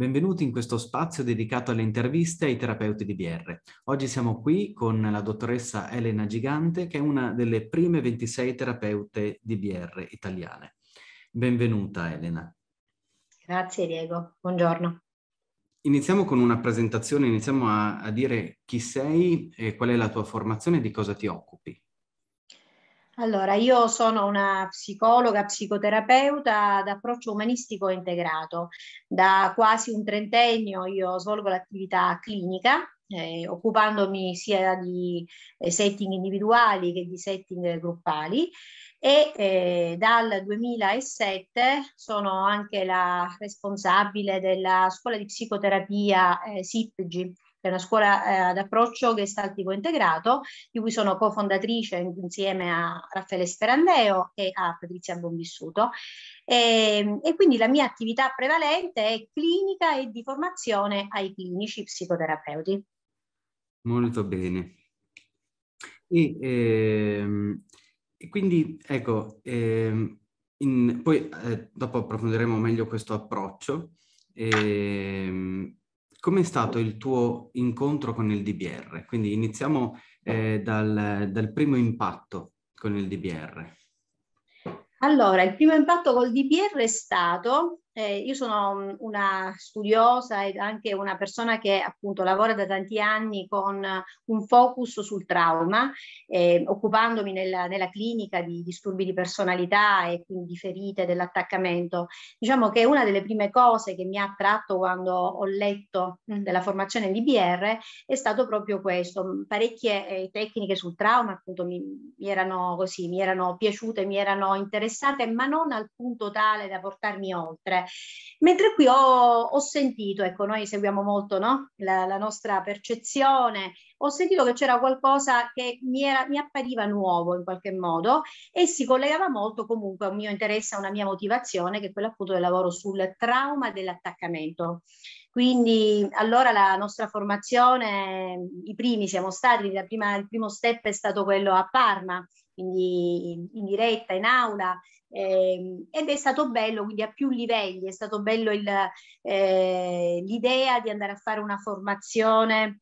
Benvenuti in questo spazio dedicato alle interviste ai terapeuti di BR. Oggi siamo qui con la dottoressa Elena Gigante, che è una delle prime 26 terapeute di BR italiane. Benvenuta Elena. Grazie Diego, buongiorno. Iniziamo con una presentazione, iniziamo a, a dire chi sei, qual è la tua formazione e di cosa ti occupi. Allora, io sono una psicologa, psicoterapeuta d'approccio umanistico integrato. Da quasi un trentennio io svolgo l'attività clinica, eh, occupandomi sia di eh, setting individuali che di setting gruppali e eh, dal 2007 sono anche la responsabile della scuola di psicoterapia eh, SIPG è una scuola eh, d'approccio gestaltico integrato, di cui sono cofondatrice insieme a Raffaele Sperandeo e a Patrizia Bonvissuto. E, ehm, e, quindi la mia attività prevalente è clinica e di formazione ai clinici psicoterapeuti. Molto bene. E, ehm, e quindi, ecco, ehm, in, poi eh, dopo approfondiremo meglio questo approccio. Ehm, com'è stato il tuo incontro con il DBR? Quindi iniziamo eh, dal, dal primo impatto con il DBR. Allora, il primo impatto col DPR è stato eh, io sono mm, una studiosa ed anche una persona che appunto lavora da tanti anni con un focus sul trauma, eh, occupandomi nella, nella clinica di disturbi di personalità e quindi di ferite dell'attaccamento. Diciamo che una delle prime cose che mi ha attratto quando ho letto mm. della formazione di BR è stato proprio questo, mm, parecchie eh, tecniche sul trauma appunto mi, mi, erano così, mi erano piaciute, mi erano interessate, ma non al punto tale da portarmi oltre. Mentre qui ho, ho sentito, ecco, noi seguiamo molto no? la, la, nostra percezione, ho sentito che c'era qualcosa che mi, era, mi, appariva nuovo in qualche modo e si collegava molto comunque a un mio interesse, a una mia motivazione, che è quella appunto del lavoro sul trauma dell'attaccamento. Quindi allora la nostra formazione, i primi siamo stati, prima, il primo step è stato quello a Parma, quindi in diretta, in aula, eh, ed è stato bello, quindi a più livelli, è stato bello il, eh, l'idea di andare a fare una formazione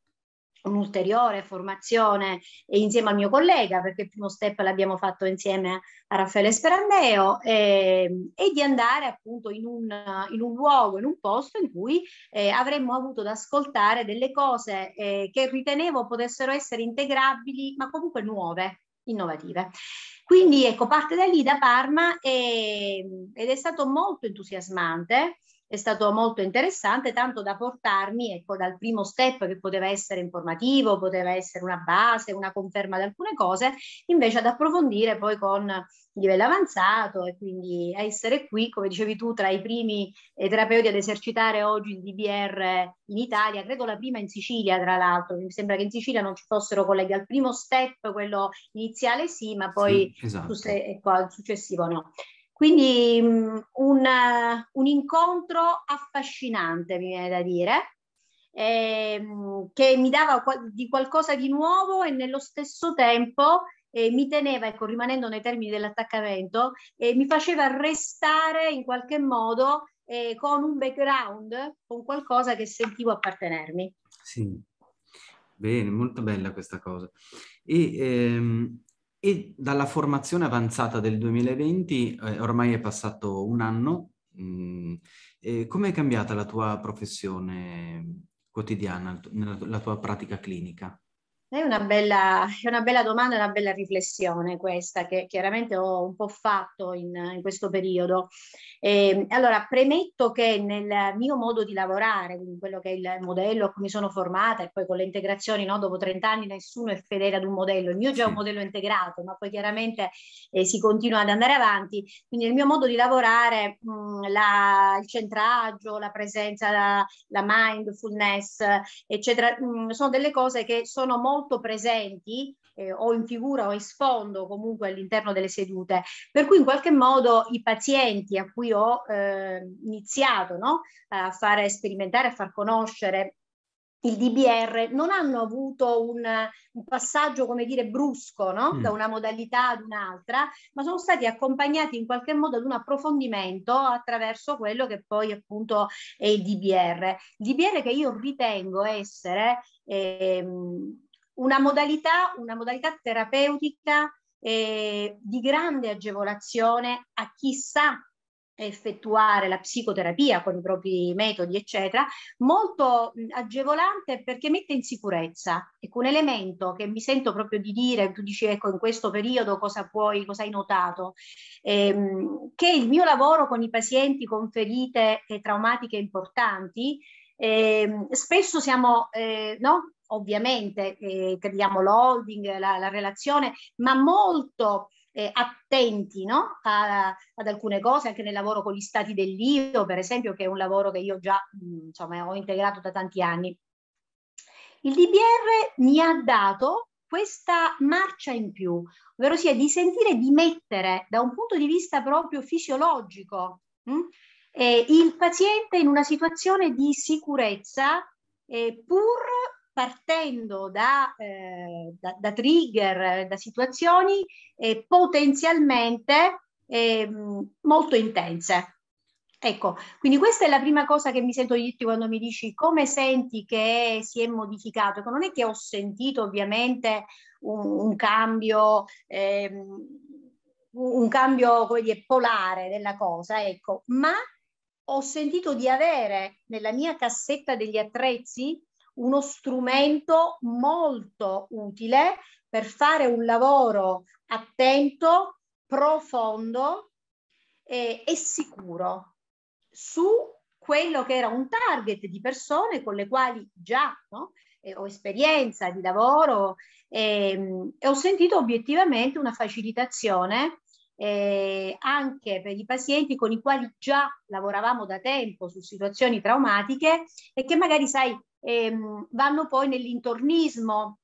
un'ulteriore formazione insieme al mio collega, perché il primo step l'abbiamo fatto insieme a Raffaele Sperandeo, e, ehm, e di andare appunto in un, in un, luogo, in un posto in cui eh, avremmo avuto da ascoltare delle cose eh, che ritenevo potessero essere integrabili, ma comunque nuove innovative. Quindi ecco, parte da lì da Parma e, ehm, ed è stato molto entusiasmante è stato molto interessante, tanto da portarmi ecco, dal primo step che poteva essere informativo, poteva essere una base, una conferma di alcune cose, invece ad approfondire poi con livello avanzato e quindi a essere qui, come dicevi tu, tra i primi eh, terapeuti ad esercitare oggi il DBR in Italia, credo la prima in Sicilia tra l'altro, mi sembra che in Sicilia non ci fossero colleghi al primo step, quello iniziale sì, ma poi sì, esatto. su se, ecco, al successivo no. Quindi mh, mm, un, un, incontro affascinante, mi viene da dire, ehm, che mi dava qual- di qualcosa di nuovo e nello stesso tempo eh, mi teneva, ecco, rimanendo nei termini dell'attaccamento, eh, mi faceva restare in qualche modo eh, con un background, con qualcosa che sentivo appartenermi. Sì, bene, molto bella questa cosa. E ehm, e dalla formazione avanzata del 2020, eh, ormai è passato un anno, mm, come è cambiata la tua professione quotidiana, la tua pratica clinica? È una, bella, è una bella domanda, una bella riflessione questa che chiaramente ho un po' fatto in, in questo periodo. E, ehm, allora, premetto che nel mio modo di lavorare, quello che è il modello a cui mi sono formata e poi con le integrazioni, no, dopo 30 anni nessuno è fedele ad un modello, il mio è già un modello integrato, ma poi chiaramente eh, si continua ad andare avanti. Quindi nel mio modo di lavorare mh, mm, la, il centraggio, la presenza, la, la mindfulness, eccetera, mh, mm, sono delle cose che sono molto molto presenti eh, o in figura o in sfondo comunque all'interno delle sedute, per cui in qualche modo i pazienti a cui ho eh, iniziato no? a fare sperimentare, a far conoscere il DBR non hanno avuto un, un passaggio, come dire, brusco no? mm. da una modalità ad un'altra, ma sono stati accompagnati in qualche modo ad un approfondimento attraverso quello che poi appunto è il DBR. Il DBR che io ritengo essere ehm, una modalità, una modalità terapeutica eh, di grande agevolazione a chi sa effettuare la psicoterapia con i propri metodi, eccetera, molto agevolante perché mette in sicurezza. Ecco, un elemento che mi sento proprio di dire, tu dici ecco in questo periodo cosa puoi, cosa hai notato, ehm, che il mio lavoro con i pazienti con ferite traumatiche importanti, ehm, spesso siamo, eh, no? ovviamente eh, crediamo l'holding, la, la relazione, ma molto eh, attenti no? A, ad alcune cose, anche nel lavoro con gli stati dell'IO, per esempio, che è un lavoro che io già mh, mm, insomma, ho integrato da tanti anni. Il DBR mi ha dato questa marcia in più, ovvero sia di sentire, di mettere da un punto di vista proprio fisiologico mh, mm, eh, il paziente in una situazione di sicurezza eh, pur partendo da, eh, da, da trigger, da situazioni eh, potenzialmente eh, molto intense. Ecco, quindi questa è la prima cosa che mi sento di dirti quando mi dici come senti che si è modificato. Ecco, non è che ho sentito ovviamente un, un cambio, ehm, un cambio come dire, polare della cosa, ecco, ma ho sentito di avere nella mia cassetta degli attrezzi uno strumento molto utile per fare un lavoro attento, profondo eh, e sicuro su quello che era un target di persone con le quali già no, eh, ho esperienza di lavoro eh, e ho sentito obiettivamente una facilitazione eh, anche per i pazienti con i quali già lavoravamo da tempo su situazioni traumatiche e che magari, sai, ehm, vanno poi nell'intornismo,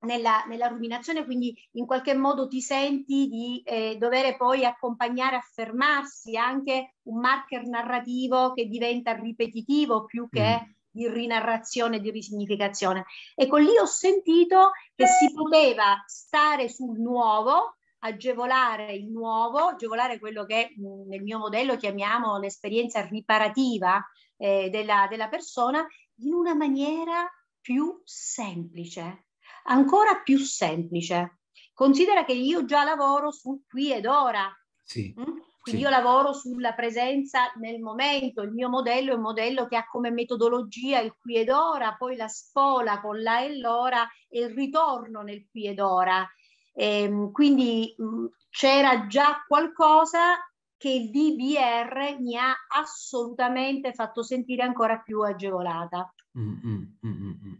nella, nella, ruminazione, quindi in qualche modo ti senti di eh, dover poi accompagnare, affermarsi anche un marker narrativo che diventa ripetitivo più che mm. di rinarrazione, di risignificazione. Ecco, lì ho sentito che si poteva stare sul nuovo, agevolare il nuovo, agevolare quello che mm, nel mio modello chiamiamo l'esperienza riparativa eh, della, della persona in una maniera più semplice, ancora più semplice. Considera che io già lavoro sul qui ed ora. Sì. Mm? Quindi sì. io lavoro sulla presenza nel momento, il mio modello è un modello che ha come metodologia il qui ed ora, poi la spola con la e l'ora e il ritorno nel qui ed ora. E, ehm, quindi mh, mm, c'era già qualcosa che il DBR mi ha assolutamente fatto sentire ancora più agevolata. Mm, mm, mm, mm, mm.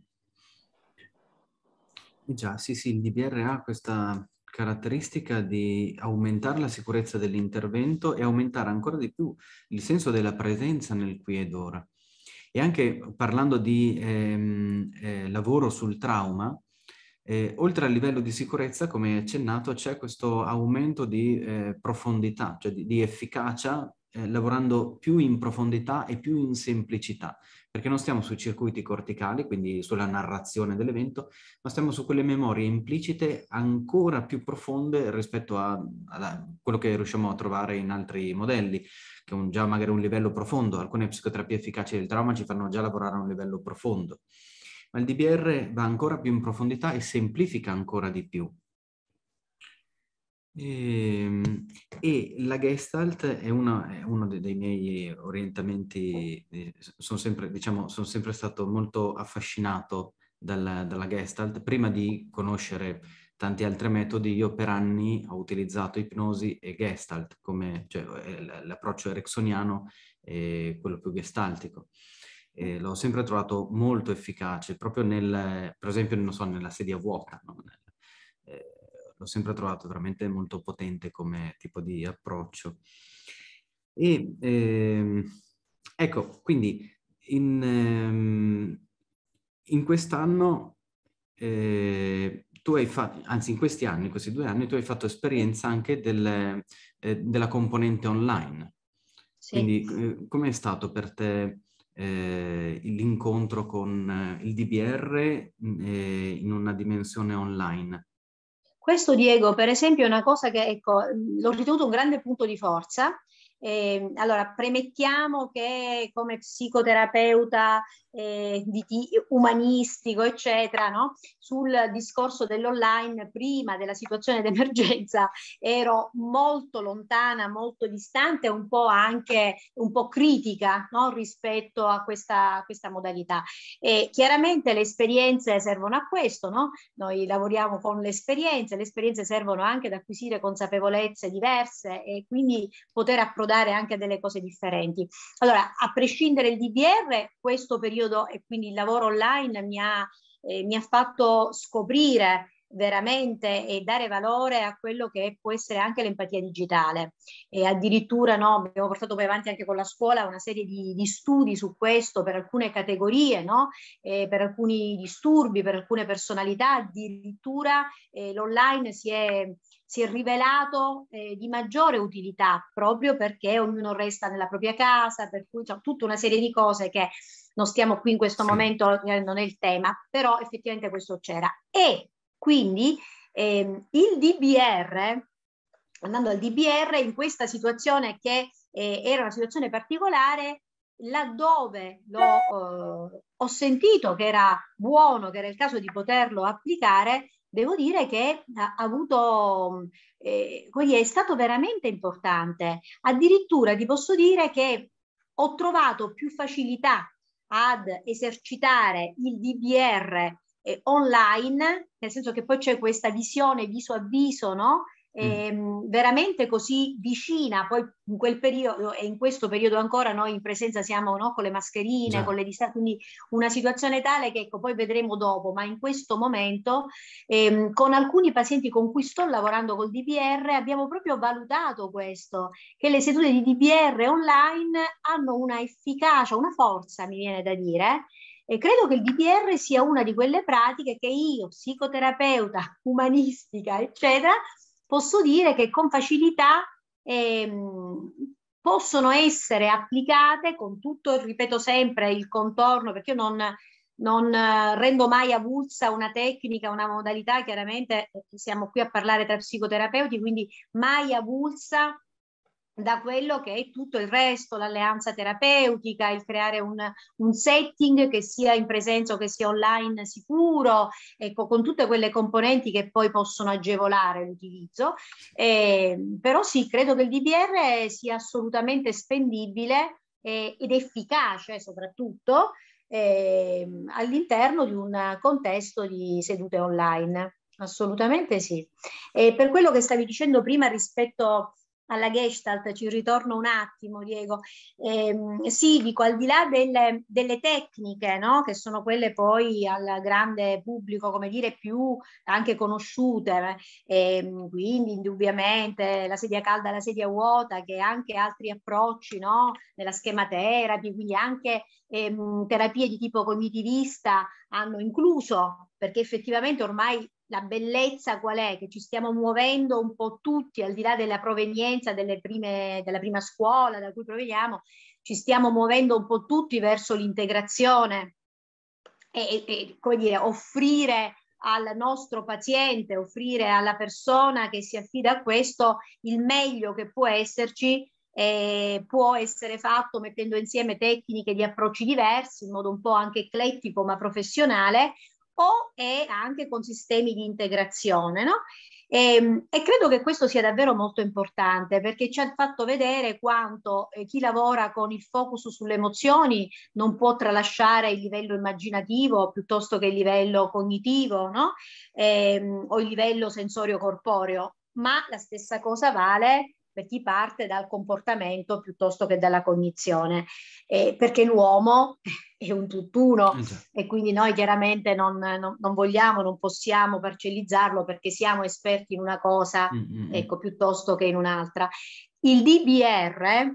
Già, sì, sì, il DBR ha questa caratteristica di aumentare la sicurezza dell'intervento e aumentare ancora di più il senso della presenza nel qui ed ora. E anche parlando di ehm, eh, lavoro sul trauma, eh, oltre al livello di sicurezza, come accennato, c'è questo aumento di eh, profondità, cioè di, di efficacia, eh, lavorando più in profondità e più in semplicità, perché non stiamo sui circuiti corticali, quindi sulla narrazione dell'evento, ma stiamo su quelle memorie implicite ancora più profonde rispetto a, a quello che riusciamo a trovare in altri modelli, che è già magari un livello profondo. Alcune psicoterapie efficaci del trauma ci fanno già lavorare a un livello profondo ma il DBR va ancora più in profondità e semplifica ancora di più. E, ehm, e la Gestalt è, una, è uno dei, dei miei orientamenti, eh, sono sempre, diciamo, sono sempre stato molto affascinato dalla, dalla Gestalt. Prima di conoscere tanti altri metodi, io per anni ho utilizzato ipnosi e Gestalt, come cioè, eh, l'approccio ericksoniano e quello più gestaltico eh, l'ho sempre trovato molto efficace, proprio nel, per esempio, so, nella sedia vuota, no? eh, l'ho sempre trovato veramente molto potente come tipo di approccio. E, eh, ecco, quindi in, ehm, in quest'anno eh, tu hai fatto, anzi in questi anni, in questi due anni, tu hai fatto esperienza anche del, eh, della componente online. Sì. Quindi eh, com'è stato per te eh, l'incontro con eh, il DBR mm, eh, in una dimensione online. Questo Diego, per esempio, è una cosa che ecco, mm, l'ho ritenuto un grande punto di forza eh, allora, premettiamo che come psicoterapeuta eh, viti- umanistico, eccetera, no? sul discorso dell'online prima della situazione d'emergenza ero molto lontana, molto distante, un po' anche un po' critica no? rispetto a questa, questa modalità. E chiaramente le esperienze servono a questo, no? noi lavoriamo con le esperienze, le esperienze servono anche ad acquisire consapevolezze diverse e quindi poter approcciare dare anche delle cose differenti. Allora, a prescindere il DDR, questo periodo e quindi il lavoro online mi ha, eh, mi ha fatto scoprire veramente e dare valore a quello che può essere anche l'empatia digitale. E addirittura no, abbiamo portato poi avanti anche con la scuola una serie di, di studi su questo per alcune categorie, no? eh, per alcuni disturbi, per alcune personalità, addirittura eh, l'online si è si è rivelato eh, di maggiore utilità proprio perché ognuno resta nella propria casa, per cui c'è tutta una serie di cose che non stiamo qui in questo sì. momento, eh, non è il tema, però effettivamente questo c'era. E quindi ehm, il DBR, andando al DBR, in questa situazione che eh, era una situazione particolare, laddove l'ho, eh, ho sentito che era buono, che era il caso di poterlo applicare, devo dire che ha avuto, eh, è stato veramente importante. Addirittura ti posso dire che ho trovato più facilità ad esercitare il DBR eh, online, nel senso che poi c'è questa visione viso a viso, no? Mm. ehm, veramente così vicina, poi in quel periodo e in questo periodo ancora noi in presenza siamo no, con le mascherine, Già. con le distanze, quindi una situazione tale che ecco, poi vedremo dopo, ma in questo momento ehm, con alcuni pazienti con cui sto lavorando col DPR abbiamo proprio valutato questo, che le sedute di DPR online hanno una efficacia, una forza, mi viene da dire. E credo che il DPR sia una di quelle pratiche che io, psicoterapeuta, umanistica, eccetera, posso dire che con facilità ehm, possono essere applicate con tutto, ripeto sempre, il contorno, perché io non, non eh, rendo mai avulsa una tecnica, una modalità, chiaramente eh, siamo qui a parlare tra psicoterapeuti, quindi mai avulsa da quello che è tutto il resto, l'alleanza terapeutica, il creare un, un, setting che sia in presenza o che sia online sicuro, ecco, con tutte quelle componenti che poi possono agevolare l'utilizzo. Eh, però sì, credo che il DPR sia assolutamente spendibile eh, ed efficace soprattutto eh, all'interno di un contesto di sedute online. Assolutamente sì. E per quello che stavi dicendo prima rispetto alla Gestalt, ci ritorno un attimo Diego, eh, Sivico, al di là delle, delle tecniche, no? che sono quelle poi al grande pubblico, come dire, più anche conosciute, eh, ehm, quindi indubbiamente la sedia calda, la sedia vuota, che anche altri approcci no? nella schematerapia, quindi anche ehm, terapie di tipo cognitivista hanno incluso, perché effettivamente ormai la bellezza qual è? Che ci stiamo muovendo un po' tutti, al di là della provenienza prime, della prima scuola da cui proveniamo, ci stiamo muovendo un po' tutti verso l'integrazione e, e come dire, offrire al nostro paziente, offrire alla persona che si affida a questo il meglio che può esserci. Eh, può essere fatto mettendo insieme tecniche di approcci diversi in modo un po' anche eclettico ma professionale o è anche con sistemi di integrazione, no? E, ehm, e, credo che questo sia davvero molto importante perché ci ha fatto vedere quanto eh, chi lavora con il focus sulle emozioni non può tralasciare il livello immaginativo piuttosto che il livello cognitivo no? e, ehm, o il livello sensorio corporeo. Ma la stessa cosa vale per chi parte dal comportamento piuttosto che dalla cognizione, eh, perché l'uomo è un tutt'uno eh, e quindi noi chiaramente non, non, non, vogliamo, non possiamo parcellizzarlo perché siamo esperti in una cosa mm-hmm. ecco, piuttosto che in un'altra. Il DBR,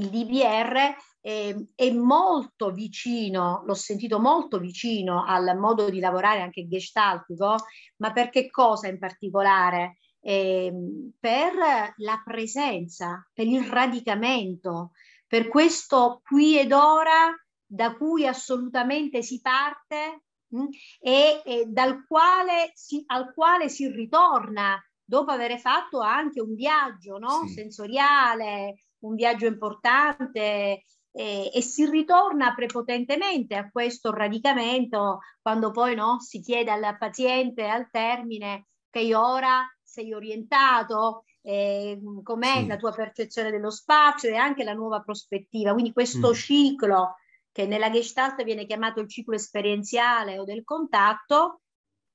il DBR eh, è molto vicino, l'ho sentito molto vicino al modo di lavorare anche gestaltico, ma perché cosa in particolare? eh, per la presenza, per il radicamento, per questo qui ed ora da cui assolutamente si parte mh, mm, e, e, dal quale si, al quale si ritorna dopo aver fatto anche un viaggio no? sì. sensoriale, un viaggio importante, e, e si ritorna prepotentemente a questo radicamento quando poi no, si chiede al paziente al termine che ora sei orientato, eh, com'è sì. la tua percezione dello spazio e anche la nuova prospettiva. Quindi questo mm. ciclo che nella Gestalt viene chiamato il ciclo esperienziale o del contatto,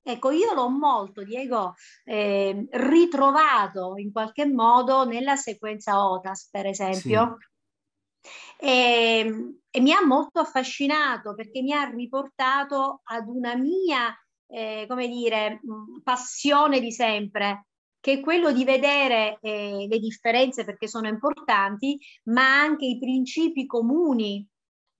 ecco, io l'ho molto, Diego, eh, ritrovato in qualche modo nella sequenza OTAS, per esempio. Sì. E, ehm, e, mi ha molto affascinato perché mi ha riportato ad una mia, eh, come dire, mm, passione di sempre, che è quello di vedere eh, le differenze perché sono importanti, ma anche i principi comuni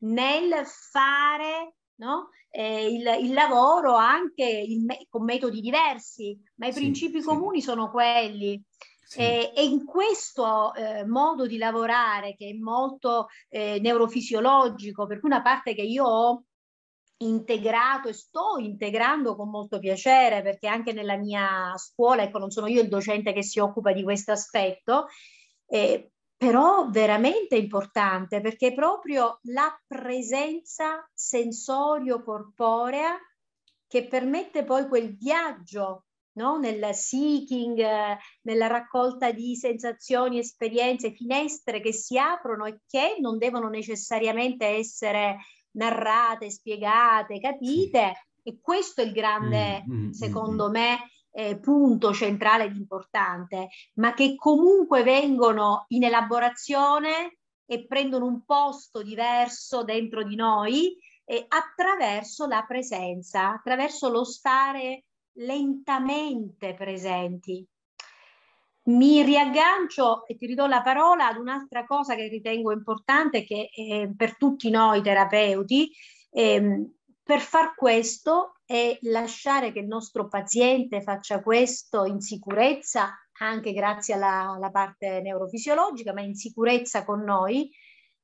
nel fare no? eh, il, il, lavoro anche me- con metodi diversi, ma i principi sì. comuni sono quelli. Sì. Eh, e in questo eh, modo di lavorare che è molto eh, neurofisiologico, per cui una parte che io ho integrato e sto integrando con molto piacere perché anche nella mia scuola, ecco non sono io il docente che si occupa di questo aspetto, eh, però veramente importante perché proprio la presenza sensorio-corporea che permette poi quel viaggio no? nel seeking, nella raccolta di sensazioni, esperienze, finestre che si aprono e che non devono necessariamente essere narrate, spiegate, capite. E questo è il grande, mm, mm, mm, secondo me, eh, punto centrale ed importante, ma che comunque vengono in elaborazione e prendono un posto diverso dentro di noi eh, attraverso la presenza, attraverso lo stare lentamente presenti. Mi riaggancio e ti ridò la parola ad un'altra cosa che ritengo importante che eh, per tutti noi terapeuti, ehm, per far questo e lasciare che il nostro paziente faccia questo in sicurezza, anche grazie alla, alla parte neurofisiologica, ma in sicurezza con noi,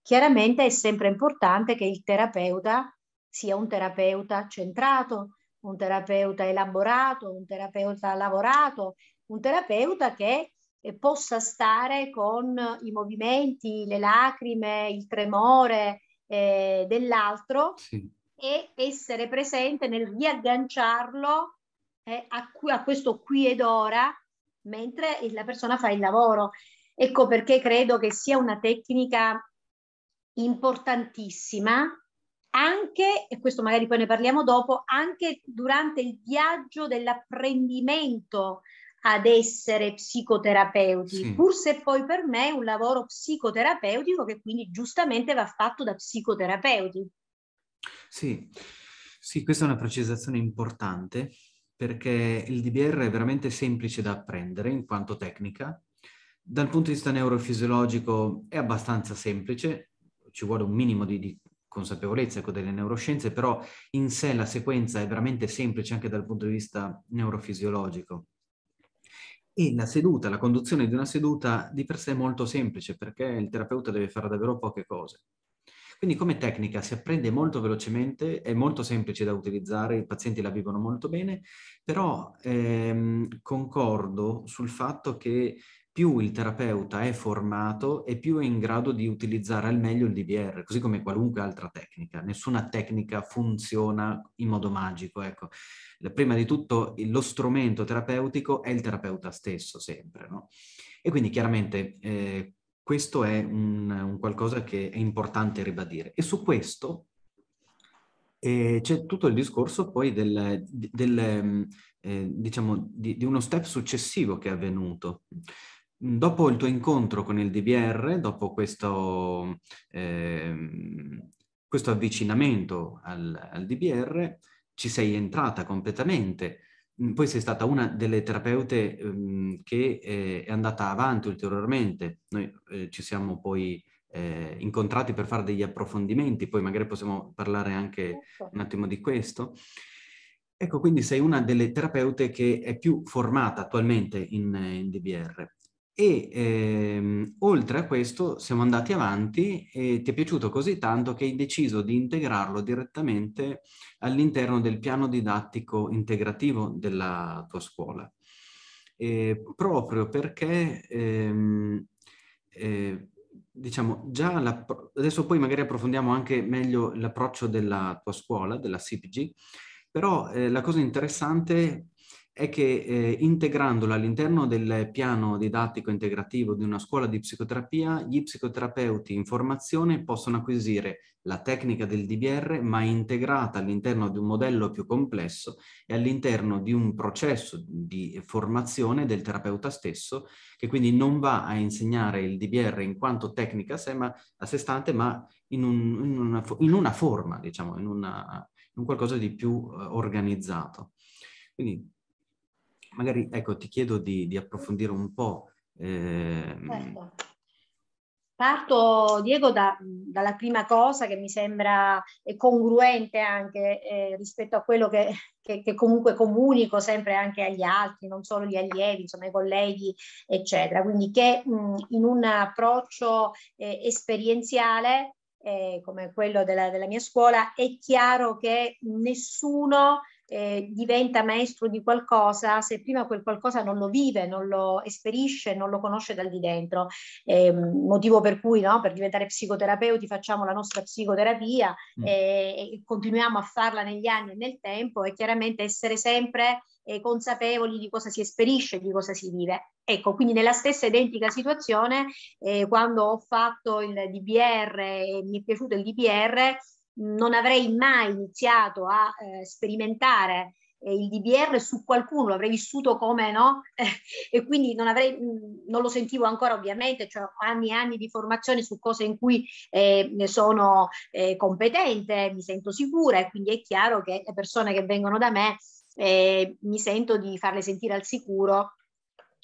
chiaramente è sempre importante che il terapeuta sia un terapeuta centrato, un terapeuta elaborato, un terapeuta lavorato, un terapeuta che eh, possa stare con i movimenti, le lacrime, il tremore eh, dell'altro sì. e essere presente nel riagganciarlo eh, a, qui, a questo qui ed ora mentre la persona fa il lavoro. Ecco perché credo che sia una tecnica importantissima anche, e questo magari poi ne parliamo dopo, anche durante il viaggio dell'apprendimento ad essere psicoterapeuti, sì. pur se poi per me è un lavoro psicoterapeutico che quindi giustamente va fatto da psicoterapeuti. Sì, sì questa è una precisazione importante perché il DBR è veramente semplice da apprendere in quanto tecnica. Dal punto di vista neurofisiologico è abbastanza semplice, ci vuole un minimo di, di consapevolezza ecco, delle neuroscienze, però in sé la sequenza è veramente semplice anche dal punto di vista neurofisiologico. E la seduta, la conduzione di una seduta di per sé è molto semplice perché il terapeuta deve fare davvero poche cose. Quindi come tecnica si apprende molto velocemente, è molto semplice da utilizzare, i pazienti la vivono molto bene, però ehm, concordo sul fatto che più il terapeuta è formato e più è in grado di utilizzare al meglio il DVR, così come qualunque altra tecnica. Nessuna tecnica funziona in modo magico, ecco. Prima di tutto lo strumento terapeutico è il terapeuta stesso, sempre, no? E quindi chiaramente eh, questo è un, un qualcosa che è importante ribadire. E su questo e eh, c'è tutto il discorso poi del, del ehm, eh, diciamo, di, di, uno step successivo che è avvenuto, Dopo il tuo incontro con il DBR, dopo questo, eh, questo avvicinamento al, al, DBR, ci sei entrata completamente. Mm, poi sei stata una delle terapeute eh, che eh, è andata avanti ulteriormente. Noi eh, ci siamo poi eh, incontrati per fare degli approfondimenti, poi magari possiamo parlare anche certo. un attimo di questo. Ecco, quindi sei una delle terapeute che è più formata attualmente in, eh, in DBR. E ehm, oltre a questo siamo andati avanti e ti è piaciuto così tanto che hai deciso di integrarlo direttamente all'interno del piano didattico integrativo della tua scuola. E proprio perché ehm, eh, diciamo già la, adesso poi magari approfondiamo anche meglio l'approccio della tua scuola, della CPG, però eh, la cosa interessante è che eh, integrandolo all'interno del piano didattico integrativo di una scuola di psicoterapia, gli psicoterapeuti in formazione possono acquisire la tecnica del DBR, ma integrata all'interno di un modello più complesso e all'interno di un processo di formazione del terapeuta stesso, che quindi non va a insegnare il DBR in quanto tecnica a sé, ma, a sé stante, ma in, un, in, una, in, una, forma, diciamo, in, una, in un qualcosa di più eh, organizzato. Quindi Magari, ecco, ti chiedo di, di approfondire un po'. Eh... Certo. Parto, Diego, da, dalla prima cosa che mi sembra congruente anche eh, rispetto a quello che, che, che, comunque comunico sempre anche agli altri, non solo gli allievi, insomma i colleghi, eccetera. Quindi che mh, in un approccio eh, esperienziale eh, come quello della, della, mia scuola, è chiaro che nessuno eh, diventa maestro di qualcosa se prima quel qualcosa non lo vive, non lo esperisce, non lo conosce dal di dentro. Eh, motivo per cui no, per diventare psicoterapeuti facciamo la nostra psicoterapia mm. eh, e continuiamo a farla negli anni e nel tempo e chiaramente essere sempre eh, consapevoli di cosa si esperisce, di cosa si vive. Ecco, quindi nella stessa identica situazione, eh, quando ho fatto il DPR, e eh, mi è piaciuto il DPR, non avrei mai iniziato a eh, sperimentare eh, il DBR su qualcuno, l'avrei vissuto come no, e quindi non, avrei, mh, mm, non lo sentivo ancora ovviamente, cioè anni e anni di formazione su cose in cui eh, ne sono eh, competente, mi sento sicura e quindi è chiaro che le persone che vengono da me eh, mi sento di farle sentire al sicuro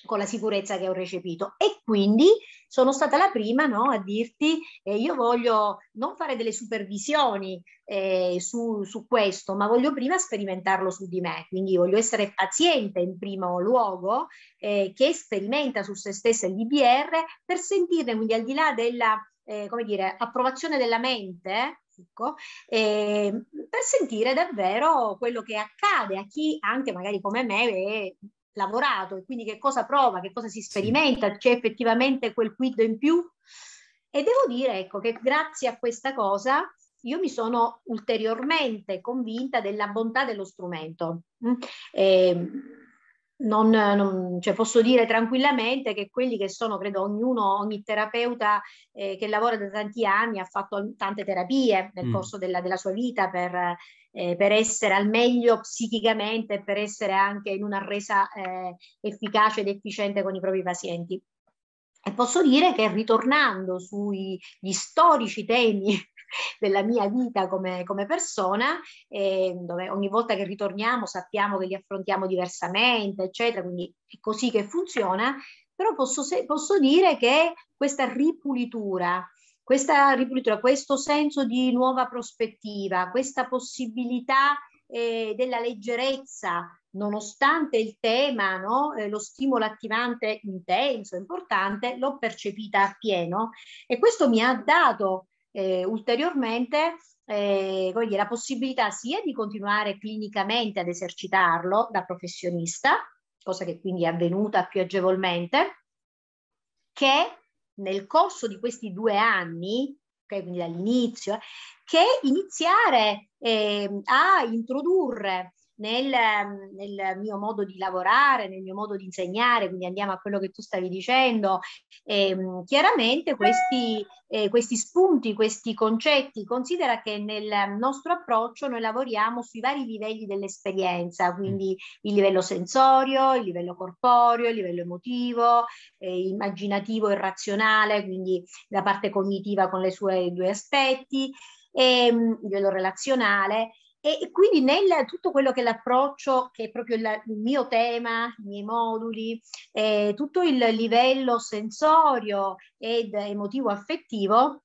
con la sicurezza che ho recepito e quindi sono stata la prima no, a dirti eh, io voglio non fare delle supervisioni eh, su, su, questo ma voglio prima sperimentarlo su di me quindi voglio essere paziente in primo luogo eh, che sperimenta su se stessa il DBR per sentirne quindi al di là della eh, come dire approvazione della mente ecco, ehm, per sentire davvero quello che accade a chi anche magari come me è lavorato e quindi che cosa prova, che cosa si sperimenta, c'è effettivamente quel quid in più. E devo dire ecco, che grazie a questa cosa io mi sono ulteriormente convinta della bontà dello strumento. Mm? E ehm, non, non cioè posso dire tranquillamente che quelli che sono, credo, ognuno, ogni terapeuta eh, che lavora da tanti anni ha fatto tante terapie nel mm. corso della, della, sua vita per eh, per essere al meglio psichicamente e per essere anche in una resa eh, efficace ed efficiente con i propri pazienti. E posso dire che ritornando sugli storici temi della mia vita come, come persona, eh, dove ogni volta che ritorniamo sappiamo che li affrontiamo diversamente, eccetera, quindi è così che funziona, però posso, posso dire che questa ripulitura questa ripulitura, questo senso di nuova prospettiva, questa possibilità eh, della leggerezza, nonostante il tema, no? eh, lo stimolo attivante intenso, importante, l'ho percepita appieno e questo mi ha dato eh, ulteriormente eh, dire, la possibilità sia di continuare clinicamente ad esercitarlo da professionista, cosa che quindi è avvenuta più agevolmente, che nel corso di questi due anni, okay, quindi dall'inizio, eh, che iniziare eh, a introdurre nel, nel, mio modo di lavorare, nel mio modo di insegnare, quindi andiamo a quello che tu stavi dicendo, e, ehm, chiaramente questi, eh, questi spunti, questi concetti, considera che nel nostro approccio noi lavoriamo sui vari livelli dell'esperienza, mm. quindi il livello sensorio, il livello corporeo, il livello emotivo, eh, immaginativo e razionale, quindi la parte cognitiva con le sue due aspetti, e, ehm, il livello relazionale e quindi nel tutto quello che è l'approccio, che è proprio il, il mio tema, i miei moduli, eh, tutto il livello sensorio ed emotivo affettivo,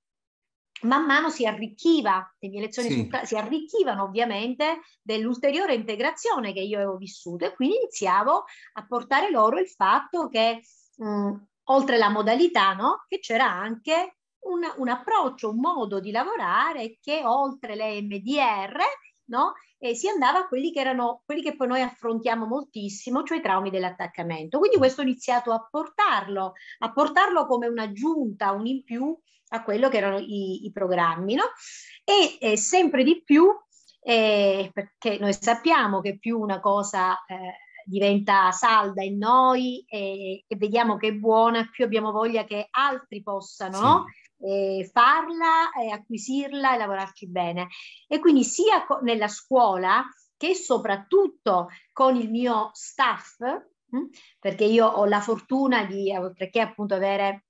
man mano si arricchiva, le mie lezioni sì. su, si arricchivano ovviamente dell'ulteriore integrazione che io avevo vissuto e quindi iniziavo a portare loro il fatto che mh, mm, oltre la modalità, no, che c'era anche un, un approccio, un modo di lavorare che oltre le MDR no? E si andava a quelli che erano quelli che poi noi affrontiamo moltissimo, cioè i traumi dell'attaccamento. Quindi questo ho iniziato a portarlo, a portarlo come un'aggiunta, un in più a quello che erano i, i programmi, no? E eh, sempre di più, eh, perché noi sappiamo che più una cosa eh, diventa salda in noi e, e, vediamo che è buona, più abbiamo voglia che altri possano sì. no? eh, farla, eh, acquisirla e lavorarci bene. E quindi sia co- nella scuola che soprattutto con il mio staff, mh, hm, perché io ho la fortuna di, oltre che appunto avere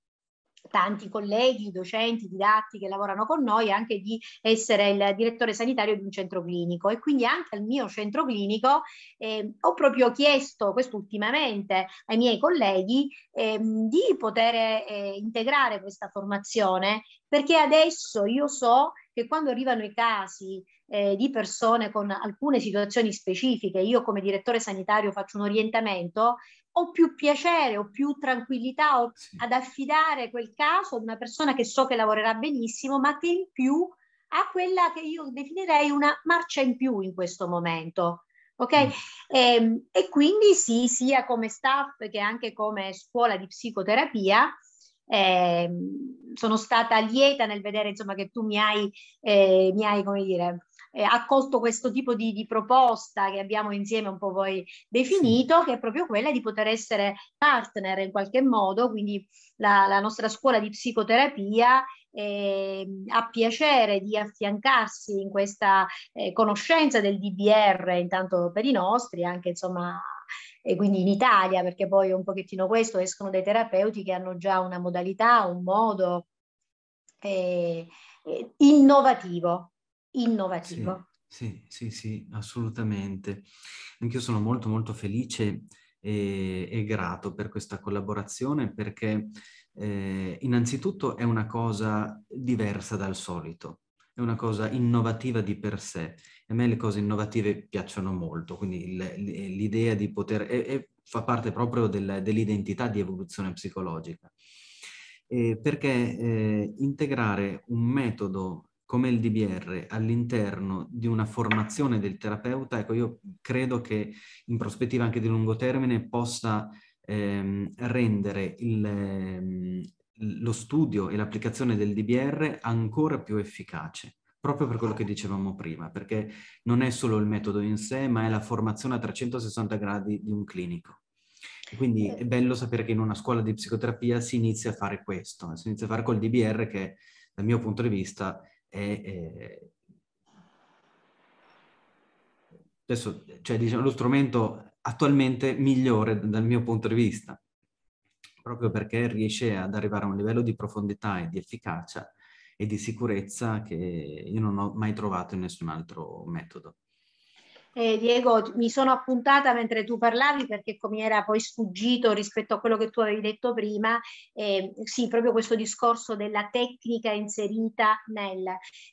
tanti colleghi, docenti, didatti che lavorano con noi, anche di essere il direttore sanitario di un centro clinico e quindi anche al mio centro clinico eh, ho proprio chiesto, questo ultimamente, ai miei colleghi eh, di poter eh, integrare questa formazione perché adesso io so che quando arrivano i casi eh, di persone con alcune situazioni specifiche, io come direttore sanitario faccio un orientamento ho più piacere, ho più tranquillità ho sì. ad affidare quel caso a una persona che so che lavorerà benissimo, ma che in più ha quella che io definirei una marcia in più in questo momento. Ok? Mm. E, ehm, e, quindi sì, sia come staff che anche come scuola di psicoterapia. Eh, sono stata lieta nel vedere insomma, che tu mi hai, eh, mi hai come dire, eh, accolto questo tipo di, di, proposta che abbiamo insieme un po' poi definito, che è proprio quella di poter essere partner in qualche modo, quindi la, la nostra scuola di psicoterapia eh, ha piacere di affiancarsi in questa eh, conoscenza del DBR, intanto per i nostri, anche insomma e quindi in Italia, perché poi un pochettino questo, escono dei terapeuti che hanno già una modalità, un modo eh, eh innovativo, innovativo. Sì, sì, sì, sì assolutamente. Anch'io sono molto molto felice e, e grato per questa collaborazione perché eh, innanzitutto è una cosa diversa dal solito è una cosa innovativa di per sé. A me le cose innovative piacciono molto, quindi l'idea di poter... E, e fa parte proprio del, dell'identità di evoluzione psicologica. Eh, perché eh, integrare un metodo come il DBR all'interno di una formazione del terapeuta, ecco io credo che in prospettiva anche di lungo termine possa ehm, rendere il, ehm, lo studio e l'applicazione del DBR ancora più efficace proprio per quello che dicevamo prima, perché non è solo il metodo in sé, ma è la formazione a 360 gradi di un clinico. Quindi è certo. bello sapere che in una scuola di psicoterapia si inizia a fare questo, si inizia a fare col DBR che dal mio punto di vista è, e... Adesso, cioè, diciamo, lo strumento attualmente migliore dal mio punto di vista, proprio perché riesce ad arrivare a un livello di profondità e di efficacia e di sicurezza che io non ho mai trovato in nessun altro metodo. Eh, Diego, mi sono appuntata mentre tu parlavi perché come era poi sfuggito rispetto a quello che tu avevi detto prima, eh, sì, proprio questo discorso della tecnica inserita nel...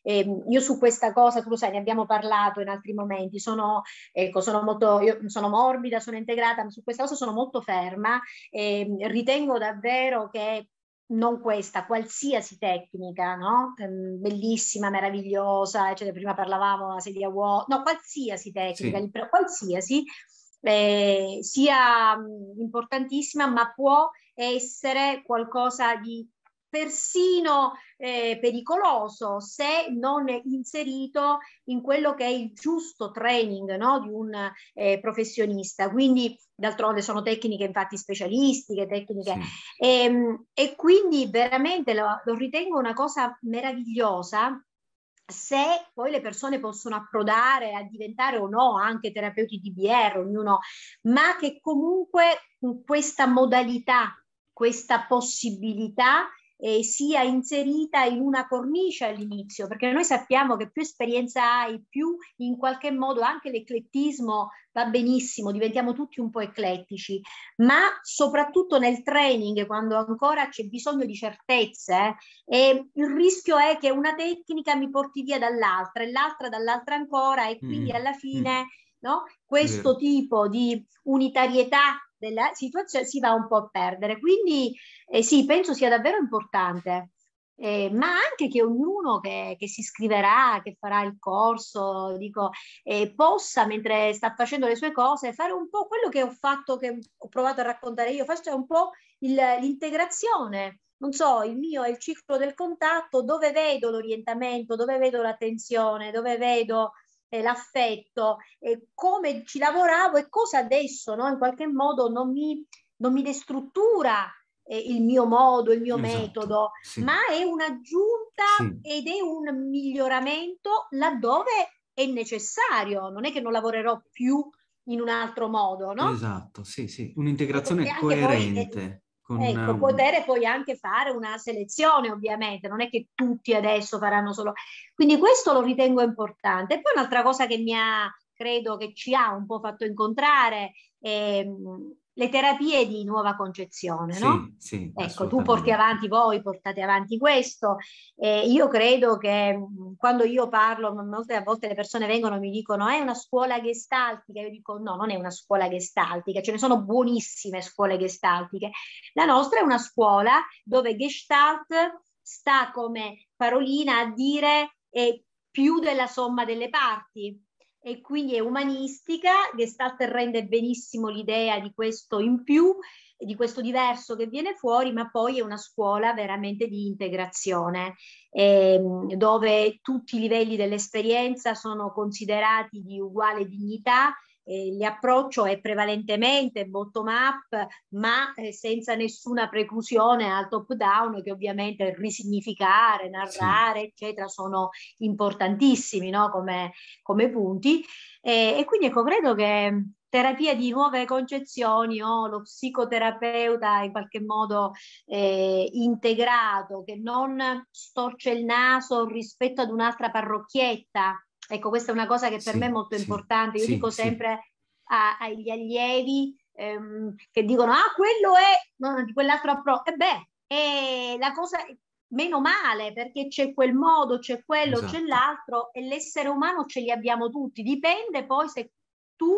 Eh, io su questa cosa, tu lo sai, ne abbiamo parlato in altri momenti, sono, ecco, sono molto, sono morbida, sono integrata, ma su questa cosa sono molto ferma, ehm, ritengo davvero che non questa, qualsiasi tecnica, no? Ehm, bellissima, meravigliosa, eccetera. prima parlavamo una sedia vuota, no, qualsiasi tecnica, sì. qualsiasi, eh, sia importantissima, ma può essere qualcosa di persino eh, pericoloso se non è inserito in quello che è il giusto training no? di un eh, professionista. Quindi D'altronde sono tecniche infatti specialistiche, tecniche sì. e, ehm, e, quindi veramente lo, lo ritengo una cosa meravigliosa se poi le persone possono approdare a diventare o no anche terapeuti di BR, ognuno, ma che comunque questa modalità, questa possibilità eh, sia inserita in una cornice all'inizio, perché noi sappiamo che più esperienza hai, più in qualche modo anche l'eclettismo va benissimo, diventiamo tutti un po' eclettici, ma soprattutto nel training, quando ancora c'è bisogno di certezze, eh, il rischio è che una tecnica mi porti via dall'altra e l'altra dall'altra ancora e quindi mm. alla mm. fine... No? Questo tipo di unitarietà della situazione si va un po' a perdere. Quindi eh, sì, penso sia davvero importante. Eh, ma anche che ognuno che, che, si iscriverà, che farà il corso, dico, eh, possa, mentre sta facendo le sue cose, fare un po' quello che ho fatto, che ho provato a raccontare io, faccia un po' il, l'integrazione. Non so, il mio è il ciclo del contatto, dove vedo l'orientamento, dove vedo l'attenzione, dove vedo eh, l'affetto, eh, come ci lavoravo e cosa adesso no? in qualche modo non mi, non mi destruttura eh, il mio modo, il mio esatto, metodo, sì. ma è un'aggiunta sì. ed è un miglioramento laddove è necessario, non è che non lavorerò più in un altro modo, no? Esatto, sì, sì, un'integrazione coerente. Poi, con, ecco, um... Ehm, poter poi anche fare una selezione, ovviamente, non è che tutti adesso faranno solo. Quindi questo lo ritengo importante. E poi un'altra cosa che mi ha, credo che ci ha un po' fatto incontrare, è, ehm, le terapie di nuova concezione, no? Sì, sì, ecco, tu porti avanti voi, portate avanti questo. Eh, io credo che mm, quando io parlo, molte volte le persone vengono e mi dicono è una scuola gestaltica, io dico no, non è una scuola gestaltica, ce ne sono buonissime scuole gestaltiche. La nostra è una scuola dove gestalt sta come parolina a dire è eh, più della somma delle parti, e quindi è umanistica, Gestalt rende benissimo l'idea di questo in più, di questo diverso che viene fuori, ma poi è una scuola veramente di integrazione, ehm, dove tutti i livelli dell'esperienza sono considerati di uguale dignità eh, l'approccio è prevalentemente bottom up, ma eh, senza nessuna preclusione al top down, che ovviamente risignificare, narrare, sì. eccetera, sono importantissimi no? come, come, punti. Eh, e quindi ecco, credo che terapia di nuove concezioni o oh, lo psicoterapeuta in qualche modo eh, integrato che non storce il naso rispetto ad un'altra parrocchietta Ecco, questa è una cosa che per sì, me è molto sì, importante. Io sì, dico sempre a, agli allievi ehm, che dicono, ah, quello è no, di quell'altro approccio. E beh, è la cosa, meno male perché c'è quel modo, c'è quello, esatto. c'è l'altro e l'essere umano ce li abbiamo tutti. Dipende poi se tu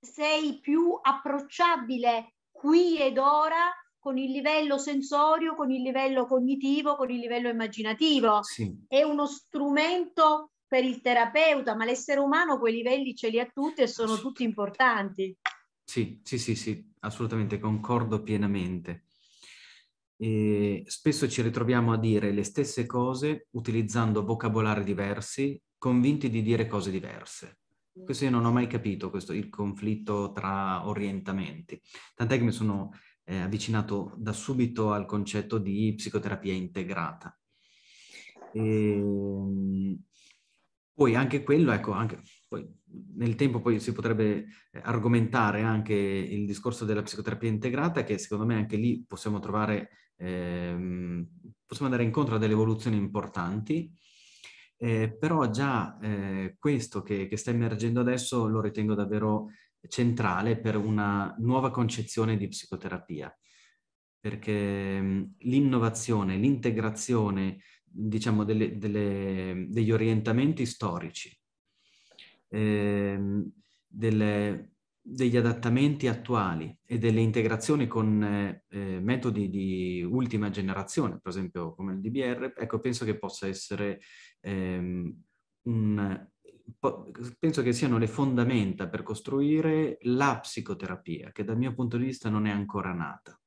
sei più approcciabile qui ed ora con il livello sensorio, con il livello cognitivo, con il livello immaginativo. Sì. È uno strumento per il terapeuta, ma l'essere umano quei livelli ce li ha tutti e sono tutti importanti. Sì, sì, sì, sì, assolutamente, concordo pienamente. E spesso ci ritroviamo a dire le stesse cose utilizzando vocabolari diversi, convinti di dire cose diverse. Questo io non ho mai capito, questo, il conflitto tra orientamenti. Tant'è che mi sono eh, avvicinato da subito al concetto di psicoterapia integrata. E, ehm, poi anche quello, ecco, anche, poi nel tempo poi si potrebbe eh, argomentare anche il discorso della psicoterapia integrata, che secondo me anche lì possiamo trovare, ehm, possiamo andare incontro a delle evoluzioni importanti, eh, però già eh, questo che, che sta emergendo adesso lo ritengo davvero centrale per una nuova concezione di psicoterapia, perché mm, l'innovazione, l'integrazione diciamo, delle, delle, degli orientamenti storici, ehm, delle, degli adattamenti attuali e delle integrazioni con eh, eh metodi di ultima generazione, per esempio come il DBR, ecco, penso che possa essere ehm, un, penso che siano le fondamenta per costruire la psicoterapia, che dal mio punto di vista non è ancora nata.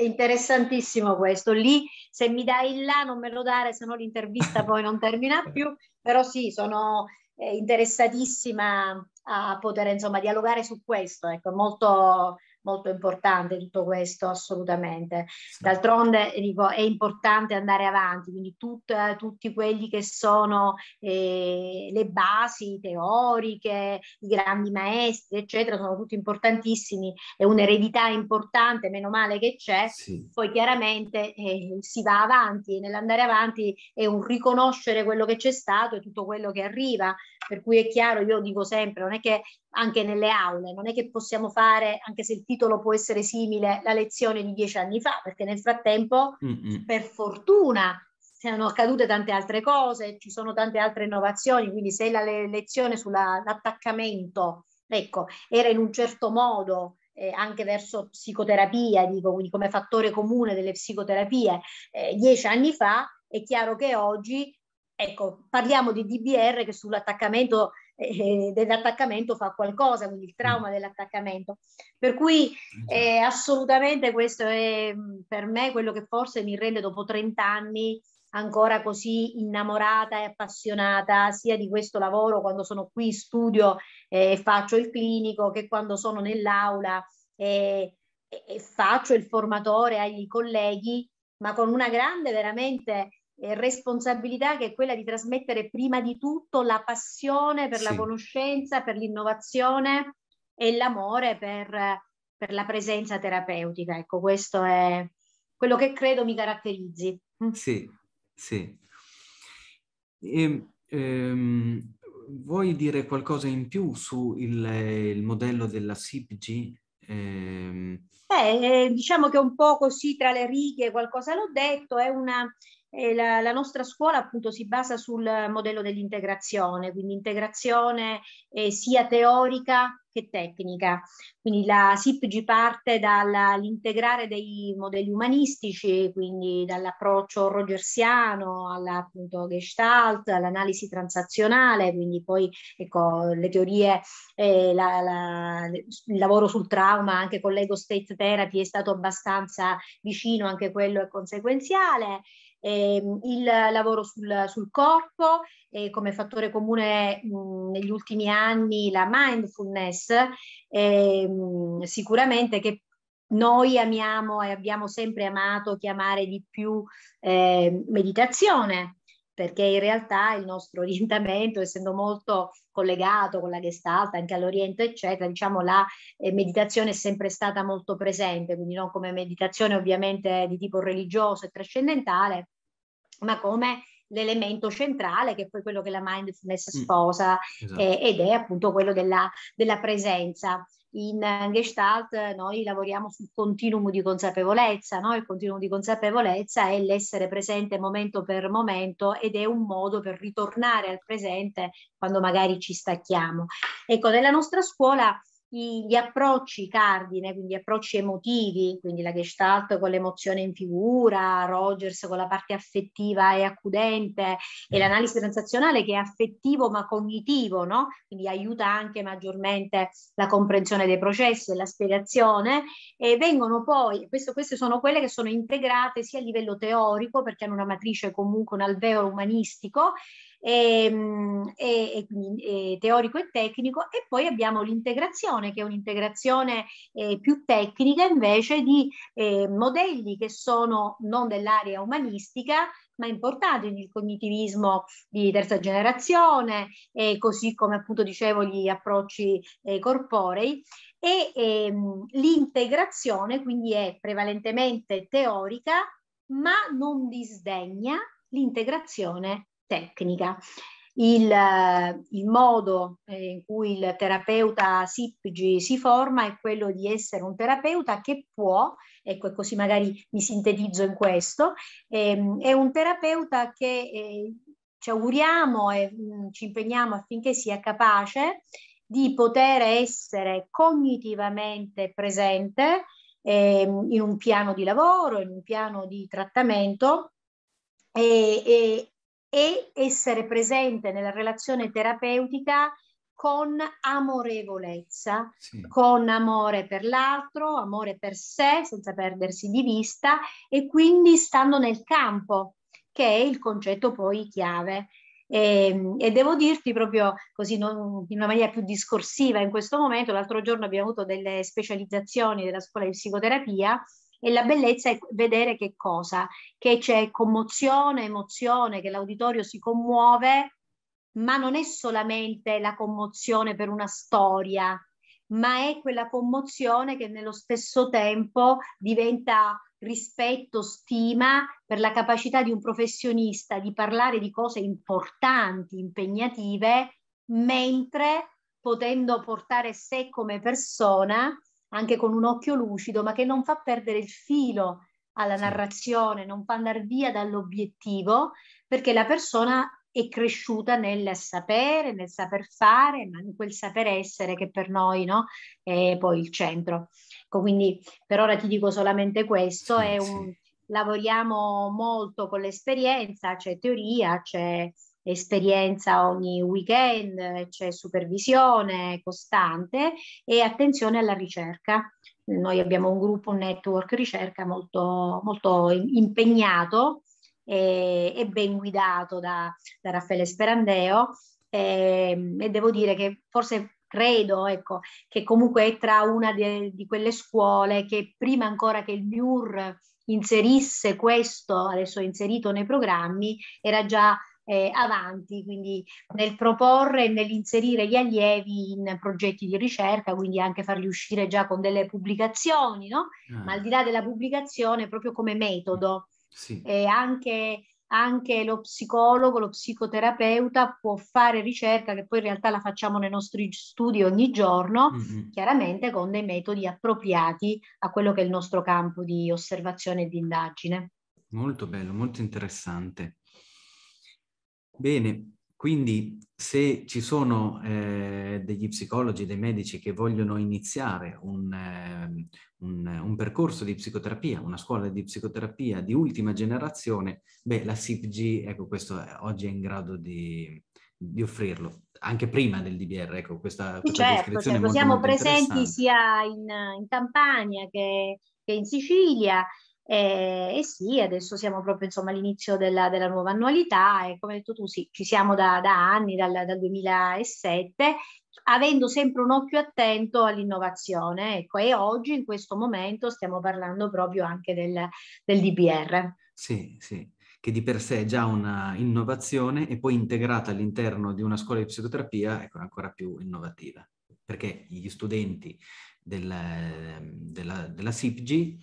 È interessantissimo questo. Lì, se mi dai il là, non me lo dare, se no l'intervista poi non termina più. Però sì, sono eh, interessatissima a poter insomma dialogare su questo. Ecco, molto molto importante tutto questo, assolutamente. D'altronde dico, è importante andare avanti, quindi tut, tutti quelli che sono eh, le basi teoriche, i grandi maestri, eccetera, sono tutti importantissimi, è un'eredità importante, meno male che c'è, sì. poi chiaramente eh, si va avanti e nell'andare avanti è un riconoscere quello che c'è stato e tutto quello che arriva, per cui è chiaro, io dico sempre, non è che anche nelle aule, non è che possiamo fare, anche se il titolo può essere simile, la lezione di dieci anni fa, perché nel frattempo, Mm-mm. per fortuna, sono accadute tante altre cose, ci sono tante altre innovazioni, quindi se la lezione sull'attaccamento, ecco, era in un certo modo, eh, anche verso psicoterapia, dico, quindi come fattore comune delle psicoterapie, eh, dieci anni fa, è chiaro che oggi Ecco, parliamo di DBR che sull'attaccamento eh, eh, dell'attaccamento fa qualcosa, quindi il trauma mm. dell'attaccamento. Per cui esatto. eh, assolutamente questo è mm, per me quello che forse mi rende dopo 30 anni ancora così innamorata e appassionata sia di questo lavoro quando sono qui in studio eh, e eh, faccio il clinico che quando sono nell'aula eh, e faccio il formatore ai colleghi, ma con una grande veramente responsabilità che è quella di trasmettere prima di tutto la passione per sì. la conoscenza, per l'innovazione e l'amore per, per la presenza terapeutica. Ecco, questo è quello che credo mi caratterizzi. Mm. Sì, sì. E, ehm, ehm, vuoi dire qualcosa in più sul modello della SIPG? Ehm. Eh, diciamo che un po' così tra le righe qualcosa l'ho detto, è una, la, la, nostra scuola appunto si basa sul modello dell'integrazione, quindi integrazione eh, sia teorica che tecnica. Quindi la SIPG parte dall'integrare dei modelli umanistici, quindi dall'approccio rogersiano all'appunto gestalt, all'analisi transazionale, quindi poi ecco, le teorie, eh, la, la, il lavoro sul trauma anche con l'ego state therapy è stato abbastanza vicino anche quello è conseguenziale eh, il lavoro sul, sul corpo eh, come fattore comune mh, mm, negli ultimi anni la mindfulness eh, sicuramente che noi amiamo e abbiamo sempre amato chiamare di più ehm, meditazione perché in realtà il nostro orientamento essendo molto collegato con la Gestalt, anche all'Oriente, eccetera, diciamo la eh, meditazione è sempre stata molto presente, quindi non come meditazione ovviamente di tipo religioso e trascendentale, ma come l'elemento centrale che è poi quello che la mindfulness mm. sposa mm, esatto. eh, ed è appunto quello della, della presenza in Gestalt noi lavoriamo sul continuum di consapevolezza, no? il continuum di consapevolezza è l'essere presente momento per momento ed è un modo per ritornare al presente quando magari ci stacchiamo. Ecco, nella nostra scuola gli approcci cardine, quindi approcci emotivi, quindi la Gestalt con l'emozione in figura, Rogers con la parte affettiva e accudente e mm. l'analisi transazionale che è affettivo ma cognitivo, no? quindi aiuta anche maggiormente la comprensione dei processi e la spiegazione e vengono poi, questo, queste sono quelle che sono integrate sia a livello teorico perché hanno una matrice comunque, un alveo umanistico Ehm, e, e, e eh, teorico e tecnico e poi abbiamo l'integrazione che è un'integrazione eh, più tecnica invece di eh, modelli che sono non dell'area umanistica ma importanti nel cognitivismo di terza generazione, eh, così come appunto dicevo gli approcci eh, corporei e ehm, l'integrazione quindi è prevalentemente teorica ma non disdegna l'integrazione tecnica. Il, eh, il, modo eh, in cui il terapeuta SIPG si forma è quello di essere un terapeuta che può, ecco così magari mi sintetizzo in questo, ehm, è un terapeuta che eh, ci auguriamo e mm, ci impegniamo affinché sia capace di poter essere cognitivamente presente ehm, in un piano di lavoro, in un piano di trattamento e, e, e essere presente nella relazione terapeutica con amorevolezza, sì. con amore per l'altro, amore per sé, senza perdersi di vista e quindi stando nel campo, che è il concetto poi chiave. E, ehm, e, devo dirti proprio così, non, in una maniera più discorsiva, in questo momento, l'altro giorno abbiamo avuto delle specializzazioni della scuola di psicoterapia e la bellezza è vedere che cosa, che c'è commozione, emozione, che l'auditorio si commuove, ma non è solamente la commozione per una storia, ma è quella commozione che nello stesso tempo diventa rispetto, stima per la capacità di un professionista di parlare di cose importanti, impegnative, mentre potendo portare sé come persona anche con un occhio lucido, ma che non fa perdere il filo alla narrazione, non fa andare via dall'obiettivo, perché la persona è cresciuta nel sapere, nel saper fare, ma in quel saper essere che per noi no, è poi il centro. Ecco, quindi per ora ti dico solamente questo, sì, un, sì. lavoriamo molto con l'esperienza, c'è teoria, c'è esperienza ogni weekend, c'è supervisione costante e attenzione alla ricerca. Noi abbiamo un gruppo, un network ricerca molto, molto impegnato e, eh, e, ben guidato da, da Raffaele Sperandeo e, ehm, e devo dire che forse credo ecco, che comunque è tra una de, di quelle scuole che prima ancora che il MIUR inserisse questo, adesso è inserito nei programmi, era già eh, avanti, quindi nel proporre e nell'inserire gli allievi in progetti di ricerca, quindi anche farli uscire già con delle pubblicazioni, no? ah. ma al di là della pubblicazione proprio come metodo. Sì. E anche anche lo psicologo, lo psicoterapeuta può fare ricerca che poi in realtà la facciamo nei nostri studi ogni giorno, mm-hmm. chiaramente con dei metodi appropriati a quello che è il nostro campo di osservazione e di indagine. Molto bello, molto interessante. Bene, quindi se ci sono eh, degli psicologi, dei medici che vogliono iniziare un, eh, un, un, percorso di psicoterapia, una scuola di psicoterapia di ultima generazione, beh, la SIPG, ecco, questo è, eh, oggi è in grado di, di offrirlo anche prima del DBR, ecco, questa, questa certo, descrizione certo. Molto, siamo molto presenti sia in, in Campania che, che in Sicilia e, eh, e, sì, adesso siamo proprio insomma, all'inizio della, della, nuova annualità e come hai detto tu sì, ci siamo da, da anni, dal, dal, 2007, avendo sempre un occhio attento all'innovazione ecco, e oggi in questo momento stiamo parlando proprio anche del, del DPR. Sì, sì, che di per sé è già un'innovazione e poi integrata all'interno di una scuola di psicoterapia ecco, è ancora più innovativa perché gli studenti del, della, della SIPG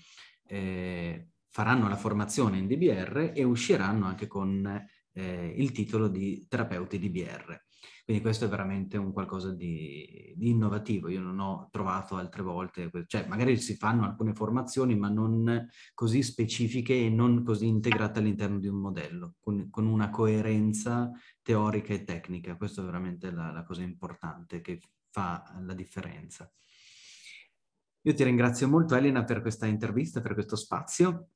eh, faranno la formazione in DBR e usciranno anche con eh, il titolo di terapeuti DBR. Quindi questo è veramente un qualcosa di, di, innovativo. Io non ho trovato altre volte, cioè magari si fanno alcune formazioni, ma non così specifiche e non così integrate all'interno di un modello, con, con una coerenza teorica e tecnica. Questa è veramente la, la cosa importante che fa la differenza. Io ti ringrazio molto Elena per questa intervista, per questo spazio.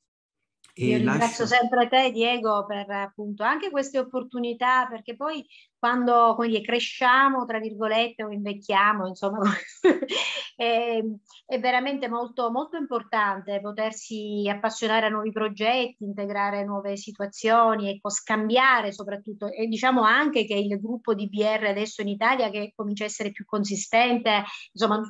E Io lascio... sempre te Diego per appunto anche queste opportunità perché poi quando dire, cresciamo, tra virgolette, o invecchiamo, insomma, è, è, veramente molto, molto importante potersi appassionare a nuovi progetti, integrare nuove situazioni, ecco, scambiare soprattutto. E diciamo anche che il gruppo di BR adesso in Italia, che comincia a essere più consistente, insomma,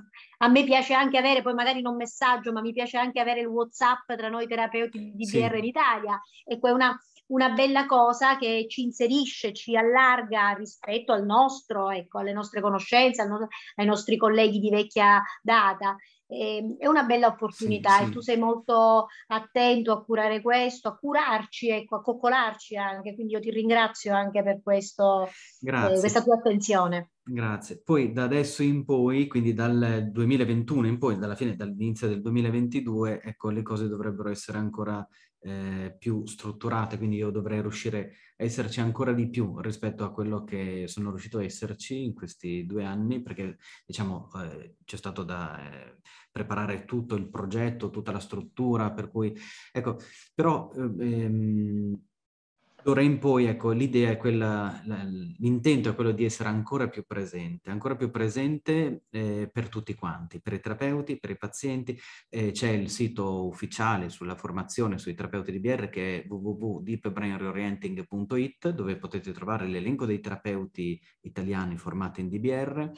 a me piace anche avere, poi magari non messaggio, ma mi piace anche avere il WhatsApp tra noi terapeuti di BR sì. in Italia. Ecco, è una una bella cosa che ci inserisce, ci allarga rispetto al nostro, ecco, alle nostre conoscenze, no- ai nostri colleghi di vecchia data. Ehm, è una bella opportunità sì, e tu sei molto attento a curare questo, a curarci, ecco, a coccolarci anche, quindi io ti ringrazio anche per questo, eh, questa tua attenzione. Grazie. Poi da adesso in poi, quindi dal 2021 in poi, dalla fine, dall'inizio del 2022, ecco, le cose dovrebbero essere ancora eh, più strutturate, quindi io dovrei riuscire a esserci ancora di più rispetto a quello che sono riuscito a esserci in questi due anni, perché diciamo eh, c'è stato da eh, preparare tutto il progetto, tutta la struttura, per cui ecco, però eh, ehm, D'ora in poi, ecco, l'idea è quella, l'intento è quello di essere ancora più presente, ancora più presente eh, per tutti quanti, per i terapeuti, per i pazienti. Eh, c'è il sito ufficiale sulla formazione sui terapeuti di BR che è www.deepbrainreorienting.it dove potete trovare l'elenco dei terapeuti italiani formati in DBR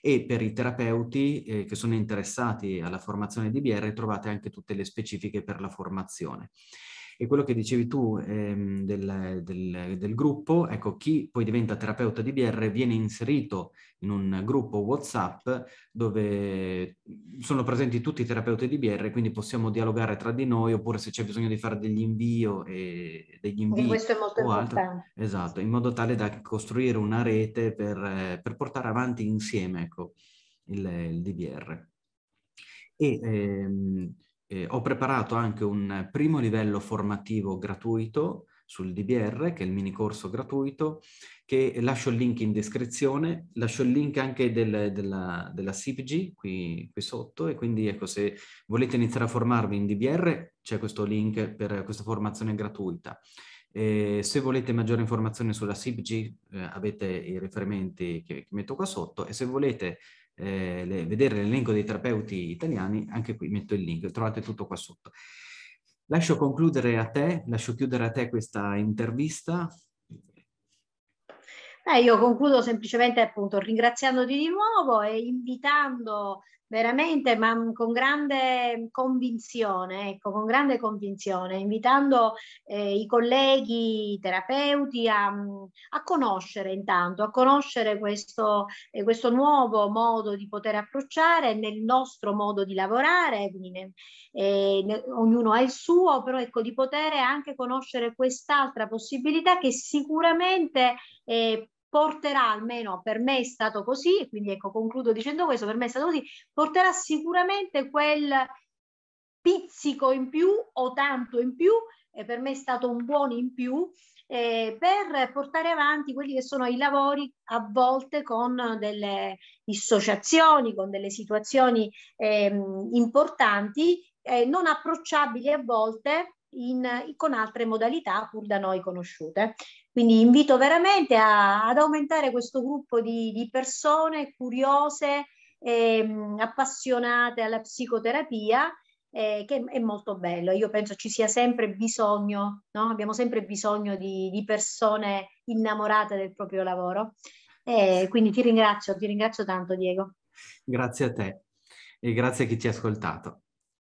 e per i terapeuti eh, che sono interessati alla formazione DBR trovate anche tutte le specifiche per la formazione. E quello che dicevi tu ehm, del, del, del, gruppo, ecco, chi poi diventa terapeuta di BR viene inserito in un gruppo WhatsApp dove sono presenti tutti i terapeuti di BR, quindi possiamo dialogare tra di noi oppure se c'è bisogno di fare degli invio e degli invii. E questo è molto importante. Altro. Esatto, in modo tale da costruire una rete per, per portare avanti insieme, ecco, il, il DBR. E, ehm, eh, ho preparato anche un primo livello formativo gratuito sul DBR, che è il mini corso gratuito, che lascio il link in descrizione, lascio il link anche del, della, della CPG qui, qui, sotto e quindi ecco se volete iniziare a formarvi in DBR c'è questo link per questa formazione gratuita. Eh, se volete maggiore informazione sulla CPG eh, avete i riferimenti che, che metto qua sotto e se volete eh, le, vedere l'elenco dei terapeuti italiani, anche qui metto il link, trovate tutto qua sotto. Lascio concludere a te, lascio chiudere a te questa intervista. Eh, io concludo semplicemente appunto ringraziandoti di nuovo e invitando veramente, ma con grande convinzione, ecco, con grande convinzione, invitando eh, i colleghi i terapeuti a, a, conoscere intanto, a conoscere questo, eh, questo, nuovo modo di poter approcciare nel nostro modo di lavorare, quindi ne, eh, ne, ognuno ha il suo, però ecco, di poter anche conoscere quest'altra possibilità che sicuramente eh, porterà, almeno per me è stato così, quindi ecco concludo dicendo questo, per me è stato così, porterà sicuramente quel pizzico in più o tanto in più, e per me è stato un buon in più, eh, per portare avanti quelli che sono i lavori a volte con delle dissociazioni, con delle situazioni eh, importanti, eh, non approcciabili a volte in, eh, con altre modalità pur da noi conosciute. Quindi invito veramente a, ad aumentare questo gruppo di, di persone curiose, eh, appassionate alla psicoterapia, eh, che è molto bello. Io penso ci sia sempre bisogno, no? abbiamo sempre bisogno di, di, persone innamorate del proprio lavoro. Eh, quindi ti ringrazio, ti ringrazio tanto Diego. Grazie a te e grazie a chi ti ha ascoltato.